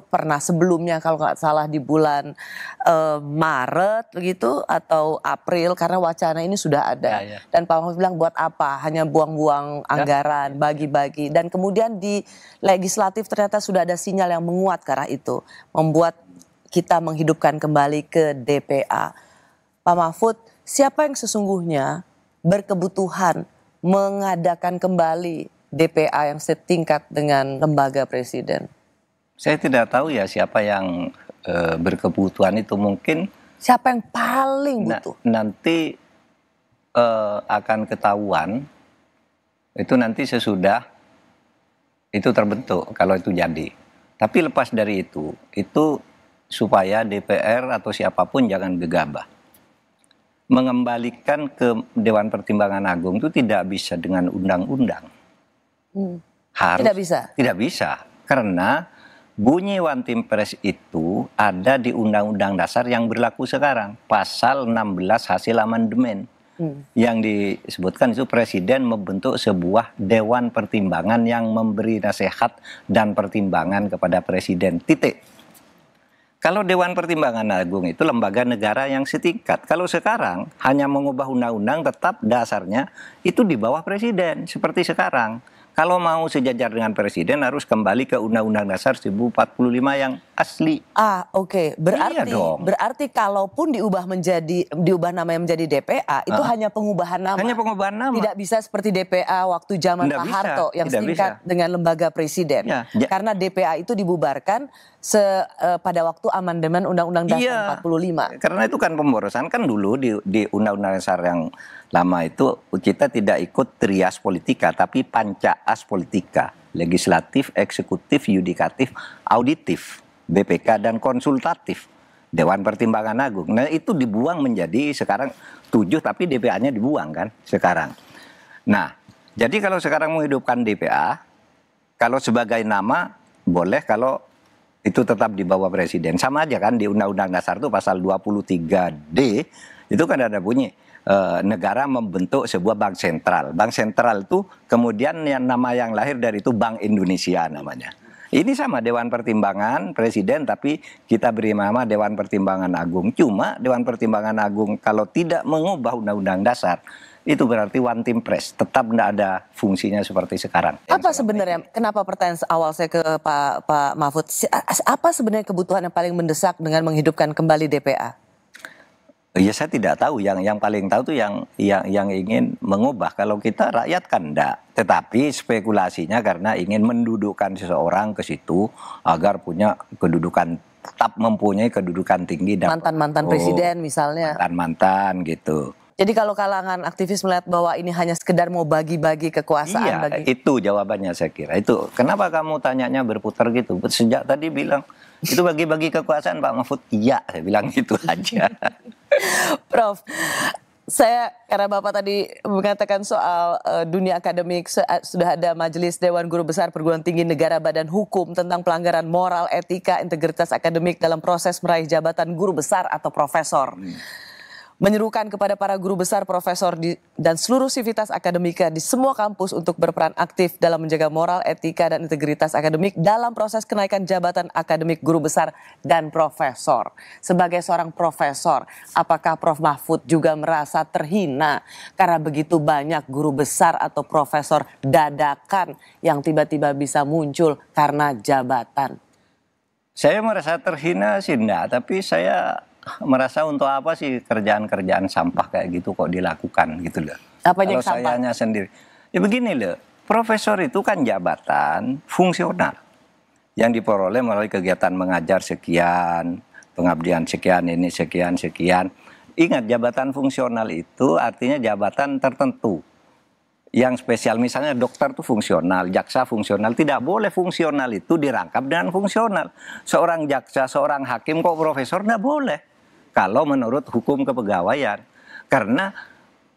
pernah sebelumnya kalau nggak salah di bulan uh, Maret begitu atau April karena wacana ini sudah ada ya, ya. dan Pak Mahfud bilang buat apa hanya buang-buang ya. anggaran bagi-bagi ya. dan kemudian di legislatif ternyata sudah ada sinyal yang menguat karena itu membuat kita menghidupkan kembali ke DPA Pak Mahfud siapa yang sesungguhnya berkebutuhan mengadakan kembali DPA yang setingkat dengan lembaga presiden saya tidak tahu ya siapa yang e, berkebutuhan itu mungkin siapa yang paling butuh. nanti e, akan ketahuan itu nanti sesudah itu terbentuk kalau itu jadi. Tapi lepas dari itu, itu supaya DPR atau siapapun jangan gegabah. Mengembalikan ke Dewan Pertimbangan Agung itu tidak bisa dengan undang-undang. Hmm. Harus, tidak bisa. Tidak bisa karena Bunyi one team press itu ada di Undang-Undang Dasar yang berlaku sekarang, pasal 16 hasil amandemen. Hmm. Yang disebutkan itu presiden membentuk sebuah dewan pertimbangan yang memberi nasihat dan pertimbangan kepada presiden. Titik. Kalau Dewan Pertimbangan Agung itu lembaga negara yang setingkat. Kalau sekarang hanya mengubah undang-undang tetap dasarnya itu di bawah presiden seperti sekarang. Kalau mau sejajar dengan presiden harus kembali ke Undang-Undang Dasar 1045 yang asli. Ah, oke. Okay. Berarti iya dong. berarti kalaupun diubah menjadi diubah namanya menjadi DPA itu ah. hanya pengubahan nama. Hanya pengubahan nama. Tidak bisa seperti DPA waktu zaman Pak Harto yang Tidak singkat dengan lembaga presiden. Ya, ya. Karena DPA itu dibubarkan se, uh, pada waktu amandemen Undang-Undang Dasar iya. 45. Karena itu kan pemborosan kan dulu di di Undang-Undang Dasar yang lama itu kita tidak ikut trias politika tapi panca as politika, legislatif, eksekutif, yudikatif, auditif, BPK dan konsultatif. Dewan Pertimbangan Agung. Nah itu dibuang menjadi sekarang tujuh tapi DPA-nya dibuang kan sekarang. Nah jadi kalau sekarang menghidupkan DPA, kalau sebagai nama boleh kalau itu tetap di bawah presiden. Sama aja kan di Undang-Undang Dasar itu pasal 23D itu kan ada bunyi eh, negara membentuk sebuah bank sentral. Bank sentral itu kemudian yang nama yang lahir dari itu Bank Indonesia namanya. Ini sama Dewan Pertimbangan Presiden tapi kita beri nama Dewan Pertimbangan Agung. Cuma Dewan Pertimbangan Agung kalau tidak mengubah Undang-Undang Dasar itu berarti one team press tetap tidak ada fungsinya seperti sekarang. Apa sebenarnya gitu. kenapa pertanyaan awal saya ke Pak Pak Mahfud apa sebenarnya kebutuhan yang paling mendesak dengan menghidupkan kembali DPA? Ya saya tidak tahu yang yang paling tahu tuh yang yang yang ingin mengubah kalau kita rakyat kan enggak. Tetapi spekulasinya karena ingin mendudukkan seseorang ke situ agar punya kedudukan tetap mempunyai kedudukan tinggi dan mantan-mantan oh, presiden misalnya. Mantan-mantan gitu. Jadi kalau kalangan aktivis melihat bahwa ini hanya sekedar mau bagi-bagi kekuasaan iya, bagi itu jawabannya saya kira. Itu kenapa kamu tanyanya berputar gitu? Sejak tadi bilang itu bagi-bagi kekuasaan Pak Mahfud. Iya, saya bilang itu aja. Prof, saya karena Bapak tadi mengatakan soal uh, dunia akademik eh, sudah ada Majelis Dewan Guru Besar Perguruan Tinggi Negara Badan Hukum tentang pelanggaran moral, etika, integritas akademik dalam proses meraih jabatan guru besar atau profesor. Hmm menyerukan kepada para guru besar, profesor di, dan seluruh sivitas akademika di semua kampus untuk berperan aktif dalam menjaga moral, etika, dan integritas akademik dalam proses kenaikan jabatan akademik guru besar dan profesor. Sebagai seorang profesor, apakah Prof. Mahfud juga merasa terhina karena begitu banyak guru besar atau profesor dadakan yang tiba-tiba bisa muncul karena jabatan? Saya merasa terhina sih enggak, tapi saya merasa untuk apa sih kerjaan-kerjaan sampah kayak gitu kok dilakukan gitu loh. Apa Kalau sampah? sayanya sendiri. Ya begini loh, profesor itu kan jabatan fungsional yang diperoleh melalui kegiatan mengajar sekian, pengabdian sekian, ini sekian, sekian. Ingat jabatan fungsional itu artinya jabatan tertentu yang spesial misalnya dokter itu fungsional, jaksa fungsional, tidak boleh fungsional itu dirangkap dengan fungsional. Seorang jaksa, seorang hakim kok profesor tidak boleh kalau menurut hukum kepegawaian. Karena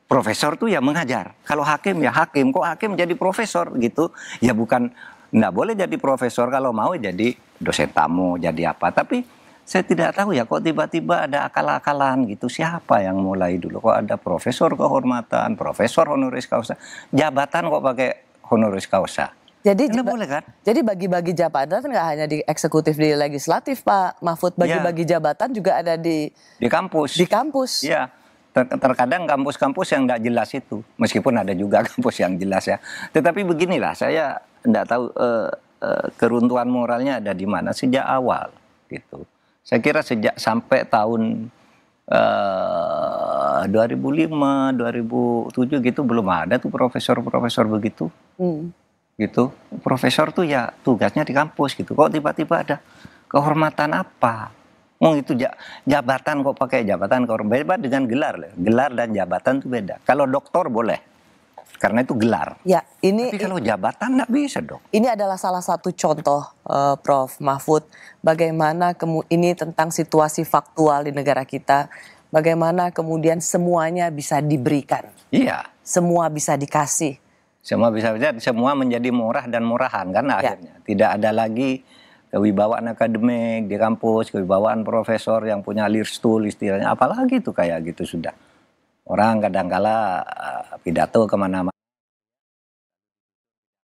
profesor tuh ya mengajar. Kalau hakim ya hakim, kok hakim jadi profesor gitu? Ya bukan nggak boleh jadi profesor kalau mau ya jadi dosen tamu, jadi apa. Tapi saya tidak tahu ya kok tiba-tiba ada akal-akalan gitu. Siapa yang mulai dulu? Kok ada profesor kehormatan, profesor honoris causa, jabatan kok pakai honoris causa? Jadi boleh kan? Jadi bagi-bagi jabatan nggak hanya di eksekutif di legislatif Pak Mahfud, iya. bagi-bagi jabatan juga ada di di kampus. Di kampus. Iya. terkadang kampus-kampus yang nggak jelas itu, meskipun ada juga kampus yang jelas ya. Tetapi beginilah, saya tidak tahu uh, uh, keruntuhan moralnya ada di mana sejak awal gitu. Saya kira sejak sampai tahun uh, 2005, 2007 gitu belum ada tuh profesor-profesor begitu. Hmm gitu profesor tuh ya tugasnya di kampus gitu kok tiba-tiba ada kehormatan apa Oh itu jabatan kok pakai jabatan kehormatan beda dengan gelar gelar dan jabatan itu beda kalau doktor boleh karena itu gelar. Ya, ini Tapi kalau jabatan nggak bisa dong. Ini adalah salah satu contoh uh, Prof Mahfud bagaimana kemu ini tentang situasi faktual di negara kita, bagaimana kemudian semuanya bisa diberikan. Iya. Semua bisa dikasih. Semua bisa bisa semua menjadi murah dan murahan kan ya. akhirnya. Ya. Tidak ada lagi kewibawaan akademik di kampus, kewibawaan profesor yang punya stool istilahnya. Apalagi itu kayak gitu sudah. Orang kadangkala uh, eh, pidato kemana-mana.